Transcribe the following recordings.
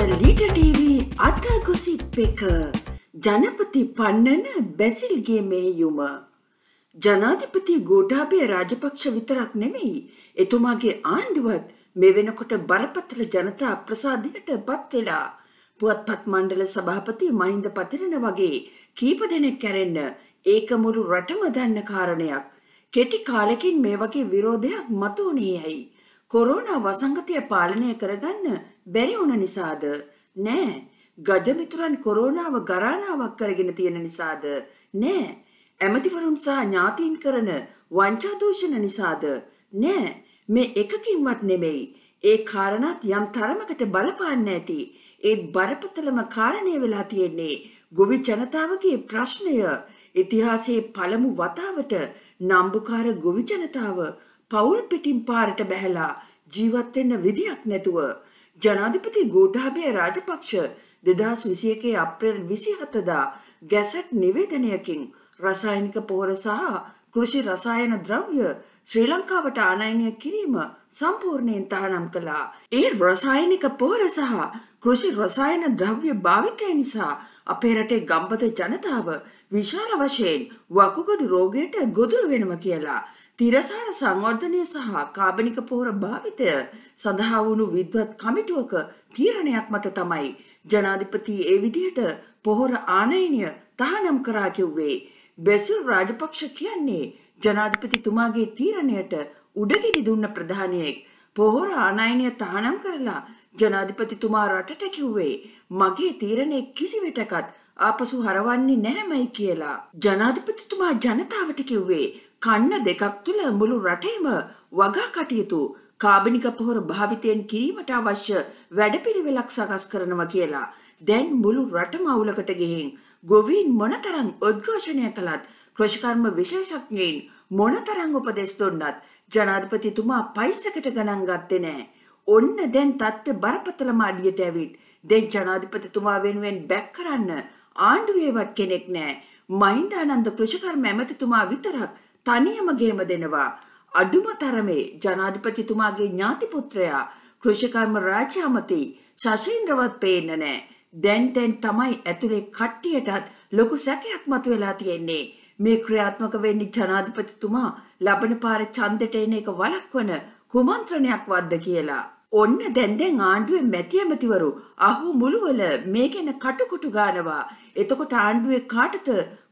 අද ලිටටීවී අත ගොසිප් එක ජනපති පන්නන බැසිල්ගේ මෙහෙයුම. ජනාධිපති ගෝටාපය රාජපක්ෂ විතරක් නෙමෙයි එතුමාගේ ආණ්ඩුවත් මේ වෙනකොට බරපතල ජනතා ප්‍රසාධයට පත්වෙලා පුවත්පත් මණ්ඩල සභාපති මහින්ද පතිරණ වගේ කීප දෙනෙක් කැරෙන්න ඒකමුළු රටම දන්න කාරණයක් කෙටි කාලෙකින් මේ වගේ විරෝධයක් මතුවනේයයි. කොරෝනා වසංගතය පාලනය කරගන්න බැරි වුණ නිසාද? නෑ. ගජමිතුරන් කොරෝනාව ගරානාවක් කරගෙන තියෙන නිසාද? නෑ. ඇමතිවරුන් සහ ඥාතීන් කරන වංචා දූෂණ නිසාද? නෑ. මේ එකකින්වත් නෙමෙයි. ඒ කාරණාත් යම් තරමකට බලපාන්න ඇති. ඒත් බරපතලම කාරණය වෙලා තියෙන්නේ ගොවි ජනතාවගේ ප්‍රශ්නය. ඉතිහාසයේ පළමු වතාවට නම්බුකාර ගොවි ජනතාව පවුල් පිටින් පාරට බැහැලා ජීවත් වෙන්න විදියක් නැතුව ජනාධිපති ගෝඨාභය රාජපක්ෂ 2021 අප්‍රේල් 27 දා ගැසට් නිවේදනයකින් රසායනික පොහොර සහ කෘෂි රසායන ද්‍රව්‍ය ශ්‍රී ලංකාවට ආනයනය කිරීම සම්පූර්ණයෙන් තහනම් කළා. ඒ රසායනික පොහොර සහ කෘෂි රසායන ද්‍රව්‍ය භාවිතය නිසා අපේ රටේ ගම්පත ජනතාව විශාල වශයෙන් වකුගඩු රෝගයට ගොදුරු වෙනවා කියලා තිරසාර සංවර්ධනය සහ කාබනික පොහොර භාවිතය සඳහා වුණු විද්වත් කමිටුවක තීරණයක් මත තමයි ජනාධිපති ඒ විදිහට පොහොර ආනයනය තහනම් කරා කිව්වේ. බැසිල් රාජපක්ෂ කියන්නේ ජනාධිපතිතුමාගේ තීරණයට උඩගෙඩි දුන්න ප්‍රධානයෙක් පොහොර ආනයනය තහනම් කරලා ජනාධිපතිතුමා රටට කිව්වේ මගේ තීරණය කිසිවිටකත් ආපසු හරවන්නේ නැහැමයි කියලා. ජනාධිපතිතුමා ජනතාවට කිව්වේ කන්න දෙකක් තුළ මුළු රටේම වගා කටයුතු කාබනික පොහොර භාවිතයෙන් කිරීමට අවශ්‍ය වැඩපිළිවෙලක් සකස් කරනවා කියලා දැන් මුළු රටම අවුලකට ගෙහින් ගොවීන් මොනතරම් උද්ඝෝෂණය කළත් කෘෂිකර්ම විශේෂඥයින් මොනතරම් උපදෙස් දුන්නත් ජනාධිපතිතුමා පයිසකට ගණන් ගත්තේ නැහැ. ඔන්න දැන් තත්ත්ව බරපතලම අඩියට ඇවිත් දැන් ජනාධිපතිතුමා වෙනුවෙන් බැක් කරන්න ආණ්ඩුවේවත් කෙනෙක් නැහැ. මහින්දානන්ද කෘෂිකර්ම ඇමතිතුමා විතරක් තනියම ගේම දෙනවා අඩුම තරමේ ජනාධිපතිතුමාගේ ඥාති පුත්‍රයා කෘෂිකර්ම රාජ්‍ය අමති ශශීන්ද්‍රවත් පේන්න නෑ. දැන් දැන් තමයි ඇතුලේ කට්ටියටත් ලොකු සැකයක් මතුවලා තියෙන්නේ. මේ ක්‍රියාත්මක වෙන්නේ ජනාධිපතිතුමා ලබන පාර ඡන්දෙට එන එක වළක්වන කුමන්ත්‍රණයක් වද්ද කියලා. ඔන්න දැන් දැන් ආණ්ඩුවේ මැති ඇමතිවරු අහු මුළුවල මේ ගැන කටුකුටු ගානවා. එතකොට ආණ්ඩුවේ කාටද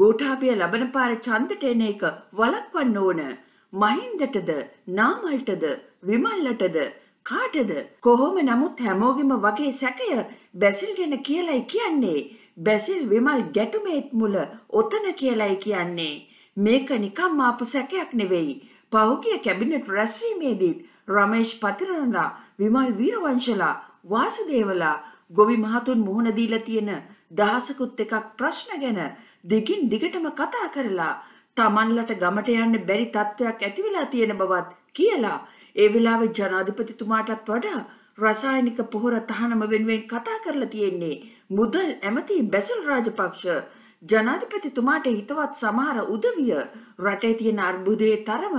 ගෝඨාභය ලබන පාරේ ඡන්දට එන එක වළක්වන්න ඕන. මහින්දටද නාමල්ටද විමල්ලටද කාටද කොහොම නමුත් හැමෝගෙම වගේ සැකය බැසිල් ගැන කියලයි කියන්නේ. බැසිල් විමල් ගැටුමේත් මුල ඔතන කියලයි කියන්නේ. මේක නිකම් ආපු සැකයක් නෙවෙයි. පහුගිය කැබිනට් රැස්වීමේදීත් රමේෂ් පතිරණලා විමල් වීරවංශලා වාසුදේවලා ගොවි මහතුන් මුහුණ දීලා තියෙන දහසකුත් එකක් ප්‍රශ්න ගැන දිගින් දිගටම කතා කරලා තමන්ලට ගමට යන්න බැරි තත්වයක් ඇති වෙලා තියෙන බවත් කියලා ඒ වෙලාවේ ජනාධිපතිතුමාටත් වඩා රසායනික පොහොර තහනම වෙනුවෙන් කතා කරලා තියෙන්නේ මුදල් ඇමති බැසල් රාජපක්ෂ ජනාධිපතිතුමාට හිතවත් සමහර උදවිය රටේ තියෙන අර්බුදයේ තරම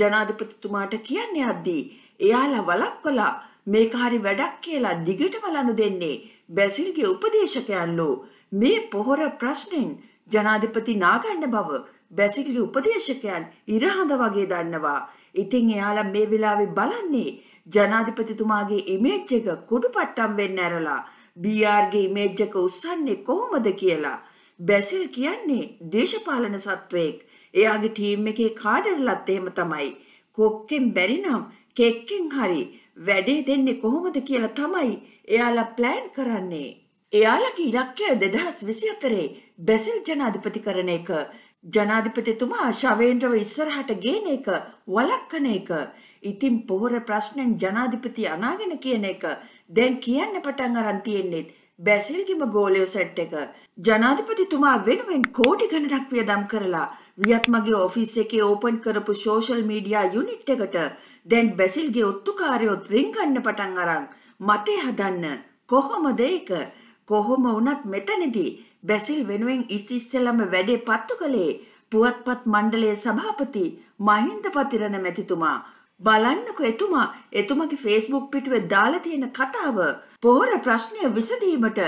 ජනාධිපතිතුමාට කියන්න යද්දී එයාලා වළක්වලා මේක හරි වැඩක් කියලා දිගට බලනු දෙන්නේ බැසිල්ගේ උපදේශකයන්ලෝ මේ පොහොර ප්‍රශ්නෙන් ජනාධිපති නාගන්න බව බැසිල්ගේ උපදේශකයන් ඉරහඳ වගේ දන්නවා. ඉතින් එයාලා මේ වෙලාවේ බලන්නේ ජනාධිපතිතුමාගේ ඉමේජ් එක කුඩුපට්ටම් වෙන්න ඇරලා බීආර්ගේ ඉමේජ් එක උස්සන්නේ කොහොමද කියලා. බැසිල් කියන්නේ දේශපාලන සත්වයෙක්. එයාගේ ටීම් එකේ කාඩරලත් එහෙම තමයි. කොක්කෙන් බැරි නම් කෙක්කෙන් හරි වැඩේ දෙන්නේ කොහොමද කියලා තමයි එයාලා ප්ලෑන් කරන්නේ. එයාලගේ ඉලක්කය 2024 බැසිල් ජනාධිපතිකරණ එක ජනාධිපතිතුමා ශවේන්ද්‍රව ඉස්සරහට ගේන එක වළක්වන එක. ඉතින් පොහොර ප්‍රශ්නෙන් ජනාධිපති අනාගෙන කියන එක දැන් කියන්න පටන් අරන් තියෙන්නේ බැසිල්ගිම ගෝලයෝ සෙට් එක. ජනාධිපතිතුමා වෙනුවෙන් කෝටි ගණනක් වියදම් කරලා වියත් මගේ ඔෆිස් එකේ ඕපන් කරපු සෝෂල් මීඩියා යුනිට් එකට දැන් බැසිල්ගේ ඔත්තුකාරයොත් රිංගන්න පටන් අරන් මතේ හදන්න කොහොමද ඒක කොහොම වුණත් මෙතනදී බැසිල් වෙනුවෙන් ඉස් ඉස්සෙල්ලම වැඩේ පත්තු කළේ පුවත්පත් මණ්ඩලයේ සභාපති මහින්ද පතිරණ මැතිතුමා බලන්නකො එතුමා එතුමගේ ෆේස්බුක් පිටුවේ දාලා තියෙන කතාව පොහොර ප්‍රශ්නය විසඳීමට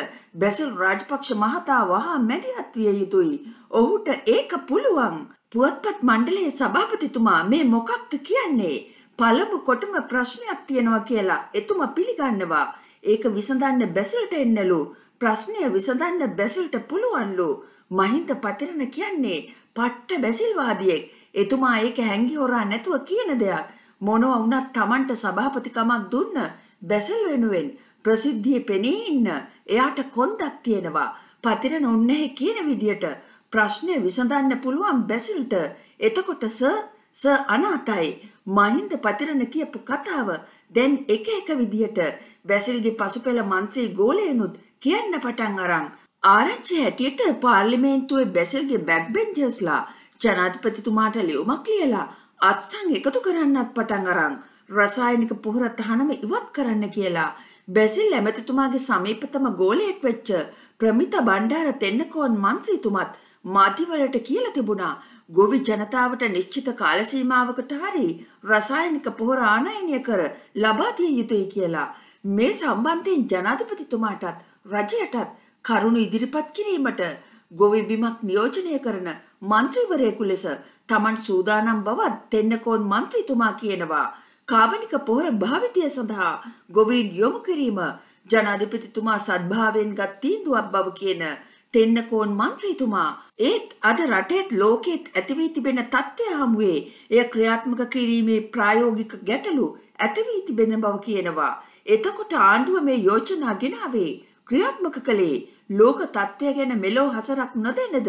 බැසිල් රාජපක්ෂ මහතා වහා මැදිහත් විය යුතුයි. ඔහුට ඒක පුළුවන්. පුවත්පත් මණ්ඩලයේ සභාපතිතුමා මේ මොකක්ද කියන්නේ? පළමු කොටම ප්‍රශ්නයක් තියෙනවා කියලා එතුමා පිළිගන්නවා. ඒක විසඳන්න බැසිල්ට එන්නලු. ප්‍රශ්නය විසඳන්න බැසිල්ට පුළුවන්ලු. මහින්ද පතිරණ කියන්නේ පට්ට බැසිල්වාදියෙක්. එතුමා ඒක හැංගි හොරා නැතුව කියන දෙයක්. මොනවා වුණත් Tamanට සභාපතිකමක් දුන්න බැසල් වෙනුවෙන් ප්‍රසිද්ධියේ පෙනී ඉන්න එයාට කොන්දක් තියෙනවා. පතිරණ ඔන්නේ කියන විදියට ප්‍රශ්නය විසඳන්න පුළුවන් බැසිල්ට. එතකොට සර් සර් අනාතයි මහින්ද පතිරණ කියපු කතාව දැන් එක එක විදියට බැසිල්ගේ පසුපෙළ മന്ത്രി ගෝලේනුත් කියන්න පටන් අරන් ආරංචි හැටියට පාර්ලිමේන්තුවේ බැසිල්ගේ බැක් බෙන්ජර්ස්ලා ජනාධිපතිතුමාට ලියුමක් ලියලා අත්සන් එකතු කරන්නත් පටන් අරන් රසායනික පොහොර තහනම ඉවත් කරන්න කියලා බැසිල් ඇමතිතුමාගේ සමීපතම ගෝලයෙක් වෙච්ච ප්‍රමිත බණ්ඩාර තෙන්නකෝන් මන්ත්‍රීතුමත් මාධ්‍යවලට කියලා තිබුණා ගොවි ජනතාවට නිශ්චිත කාල සීමාවකට හරි රසායනික පොහොර ආනයනය කර ලබා දිය යුතුයි කියලා මේ සම්බන්ධයෙන් ජනාධිපතිතුමාටත් රජයටත් කරුණු ඉදිරිපත් කිරීමට ගොවි බිමක් නියෝජනය කරන මන්ත්‍රීවරයෙකු ලෙස තමන් සූදානම් බවත් තෙන්නකෝන් මන්ත්‍රීතුමා කියනවා. කාබනික පොහොර භාවිතය සඳහා ගොවීන් යොමු කිරීම ජනාධිපතිතුමා සද්භාවයෙන් ගත් තීන්දුවක් බව කියන තෙන්නකෝන් මන්ත්‍රීතුමා ඒත් අද රටේත් ලෝකෙත් ඇතිවී තිබෙන තත්ත්වය හමුවේ එය ක්‍රියාත්මක කිරීමේ ප්‍රායෝගික ගැටලු ඇතිවී තිබෙන බව කියනවා. එතකොට ආණ්ඩුව මේ යෝජනා ගෙනාවේ ක්‍රියාත්මක කළේ ලෝක తত্ত্বය ගැන මෙලෝ හසරක් නොදෙන්නද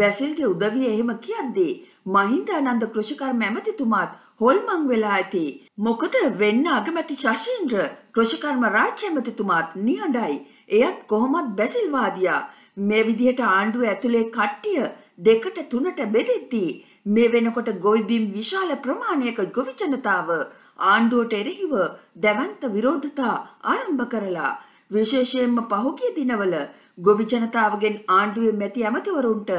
බැසිල්ගේ උදවිය එහෙම කියද්දී මහින්දානන්ද කෘෂිකර්ම ඇමතිතුමාත් හොල්මන් වෙලා ඇති මොකද වෙන්න අගමැති ශශීන්ද්‍ර කෘෂිකර්ම රාජ්‍ය ඇමතිතුමාත් නිහඬයි එයත් කොහොමත් බැසිල්වාදියා මේ විදිහට ආණ්ඩුව ඇතුලේ කට්ටිය දෙකට තුනට බෙදෙද්දී මේ වෙනකොට ගොවිබිම් විශාල ප්‍රමාණයක ගොවි ජනතාව ආණ්ඩුවට එරෙහිව දැවන්ත විරෝධතා ආරම්භ කරලා විශේෂයෙන්ම පහුගිය දිනවල ගොවි ජනතාවගෙන් ආණ්ඩුවේ මැති ඇමතිවරුන්ට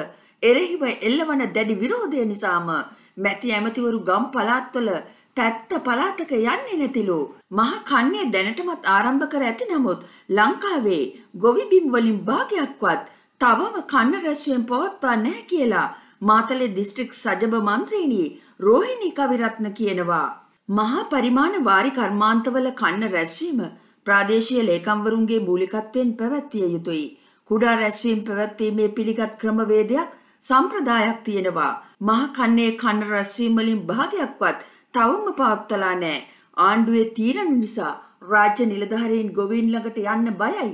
එරෙහිව එල්ලවන දැඩි විරෝධය නිසාම මැති ඇමතිවරු ගම් පළාත්වල පැත්ත පළාතක යන්නේ නැතිලු මහ කන්නේ දැනටමත් ආරම්භ කර ඇති නමුත් ලංකාවේ ගොවිබිම් වලින් භාගයක්වත් තවම කන්න රැස්වීම පවත්වා නැහැ කියලා මාතලේ දිස්ත්‍රික් සජබ මන්ත්‍රීණී රෝහිණී කවිරත්න කියනවා මහා පරිමාණ වාරි කර්මාන්තවල කන්න රැස්වීම ප්‍රාදේශීය ලේකම්වරුන්ගේ මූලිකත්වයෙන් පැවැත්විය යුතුයි කුඩා රැස්වීම් පැවැත්වීමේ පිළිගත් ක්‍රමවේදයක් සම්ප්‍රදායක් තියෙනවා. මහ කන්නේ කන්න රැස්වීම් වලින් භාගයක්වත් තවම පවත්වලා නැහැ. ආණ්ඩුවේ තීරණ නිසා රාජ්‍ය නිලධාරීන් ගොවීන් ළඟට යන්න බයයි.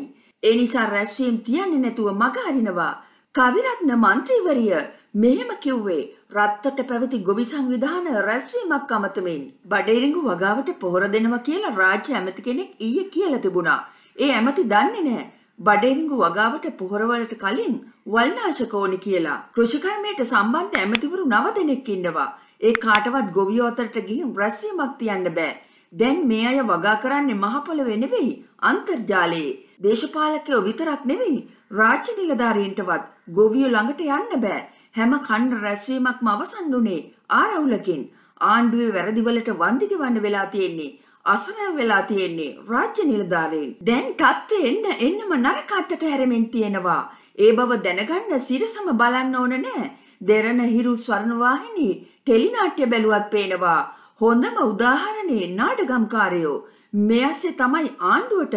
ඒ නිසා රැස්වීම් තියන්නේ නැතුව මග හරිනවා. කවිරත්න മന്ത്രിවරිය මෙහෙම කිව්වේ රත්තට පැවති ගොවි සංවිධාන රැස්වීමක් අමතමින් බඩේරිඟු වගාවට පොහොර දෙනවා කියලා රාජ්‍ය ඇමති කෙනෙක් ඊයේ කියලා තිබුණා. ඒ ඇමති දන්නේ නැහැ. බඩේරිඟු වගාවට පොහොරවලට කලින් වල්නාශක ඕනි කියලා කෘෂිකර්මයට සම්බන්ධ ඇමතිවරු නව දෙනෙක් ඉන්නවා. ඒ කාටවත් ගොවියෝ අතරට ගිහින් රැස්වීමක් තියන්න බෑ. දැන් මේ අය වගා කරන්නේ මහපොළවේ නෙවෙයි අන්තර්ජාලයේ. දේශපාලකයෝ විතරක් නෙවෙයි රාජ්‍ය නිලධාරීන්ටවත් ගොවියෝ ළඟට යන්න බෑ. හැම කණ්ඩ රැස්වීමක්ම අවසන් වුණේ ආරවුලකින්. ආණ්ඩුවේ වැරදිවලට වන්දි ගෙවන්න වෙලා තියෙන්නේ. අසරණ වෙලා තියෙන්නේ රාජ්‍ය නිලධාරීන්. දැන් තත්ත්වය එන්න එන්නම නරකටට හැරෙමින් තියෙනවා. ඒ බව දැනගන්න සිරසම බලන්න ඕන නෑ. දෙරණ හිරු ස්වර්ණවාහිනී ටෙලිනාට්‍ය බැලුවත් පේනවා. හොඳම උදාහරණේ නාඩගම්කාරයෝ. මේ ඇස්සේ තමයි ආණ්ඩුවට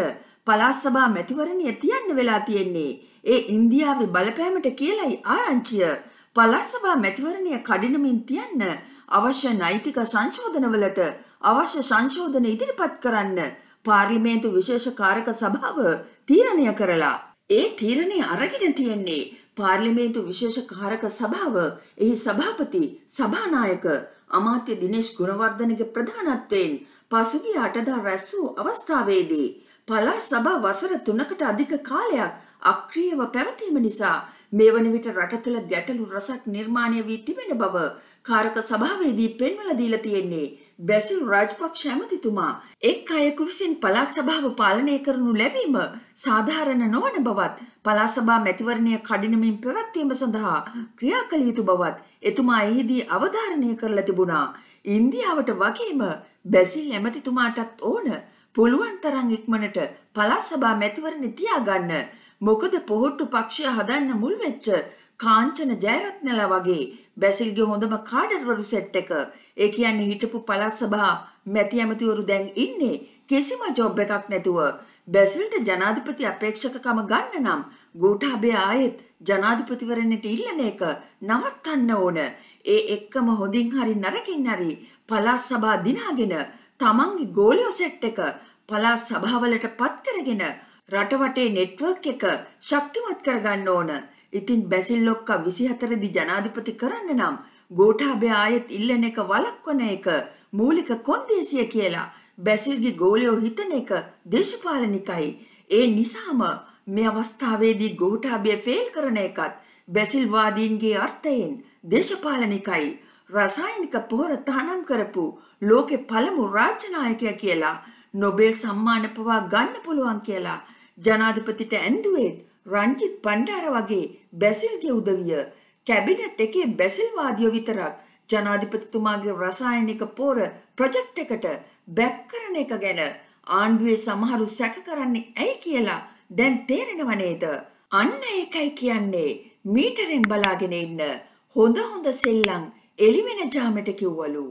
පළාත් සභා මැතිවරණය තියන්න වෙලා තියෙන්නේ. ඒ ඉන්දියාවේ බලපෑමට කියලයි ආරංචිය. පළාත් සභා මැතිවරණය කඩිනමින් තියන්න අවශ්‍ය නෛතික සංශෝධනවලට අවශ්‍ය සංශෝධන ඉදිරිපත් කරන්න පාර්ලිමේන්තු විශේෂ කාරක සභාව තීරණය කරලා ඒ තීරණය අරගෙන තියෙන්නේ පාර්ලිමේන්තු විශේෂ කාරක සභාව එහි සභාපති සභානායක අමාත්‍ය දිනේෂ් ගුණවර්ධනගේ ප්‍රධානත්වයෙන් පසුගිය අටදා රැස් වූ අවස්ථාවේදී පළා සභා වසර 3කට අධික කාලයක් අක්‍රියව පැවතීම නිසා මේවන විට රට තුළ ගැටලු රසක් නිර්මාණය වී තිබෙන බව කාරක සභාවේදී පෙන්වලා දීලා තියෙන්නේ බැසිල් රාජපක්ෂ ඇමතිතුමා එක් අයෙකු විසින් පළාත් සභාව පාලනය කරනු ලැබීම සාධාරණ නොවන බවත් පළාත් සභා මැතිවරණය කඩිනමින් පැවැත්වීම සඳහා ක්‍රියා කළ යුතු බවත් එතුමා එහිදී අවධාරණය කරලා තිබුණා ඉන්දියාවට වගේම බැසිල් ඇමතිතුමාටත් ඕන පුළුවන් තරම් ඉක්මනට පළාත් සභා මැතිවරණ තියාගන්න. මොකද පොහොට්ටු පක්ෂය හදන්න මුල් වෙච්ච කාංචන ජයරත්නලා වගේ බැසිල්ගේ හොඳම කාඩර්වලු සෙට් එක. ඒ කියන්නේ හිටපු පළාත් සභා මැති ඇමතිවරු දැන් ඉන්නේ කිසිම ජොබ් එකක් නැතුව. බැසිල්ට ජනාධිපති අපේක්ෂකකම ගන්න නම් ගෝඨාභය ආයෙත් ජනාධිපතිවරණයට ඉල්ලන එක නවත්තන්න ඕන. ඒ එක්කම හොඳින් හරි නරකින් හරි පළාත් සභා දිනාගෙන තමන්ගේ ගෝලියෝ සෙට් එක පළාත් සභාවලට පත් කරගෙන රටවටේ නෙට්වර්ක් එක ශක්තිමත් කරගන්න ඕන. ඉතින් බැසිල් ලොක්කා 24 දි ජනාධිපති කරන්න නම් ගෝඨාභය ආයෙත් ඉල්ලන එක වළක්වන එක මූලික කොන්දේසිය කියලා බැසිල්ගේ ගෝලියෝ හිතන එක දේශපාලනිකයි. ඒ නිසාම මේ අවස්ථාවේදී ගෝඨාභය ෆේල් කරන එකත් බැසිල්වාදීන්ගේ අර්ථයෙන් දේශපාලනිකයි. රසායනික පොහොර තහනම් කරපු ලෝකේ පළමු රාජ්‍යනායකයා කියලා නොබෙල් සම්මාන පවා ගන්න පුළුවන් කියලා ජනාධිපතිට ඇඳුවේත් රංජිත් බණ්ඩාර වගේ බැසිල්ගේ උදවිය කැබිනට් එකේ බැසිල්වාදියෝ විතරක් ජනාධිපතිතුමාගේ රසායනික පොර ප්‍රොජෙක්ට් එකට බැක් කරන එක ගැන ආණ්ඩුවේ සමහරු සැක කරන්නේ ඇයි කියලා දැන් තේරෙනව නේද? අන්න ඒකයි කියන්නේ මීටරෙන් බලාගෙන ඉන්න හොඳ හොඳ සෙල්ලම් එලිවෙන ජාමට කිව්වලු.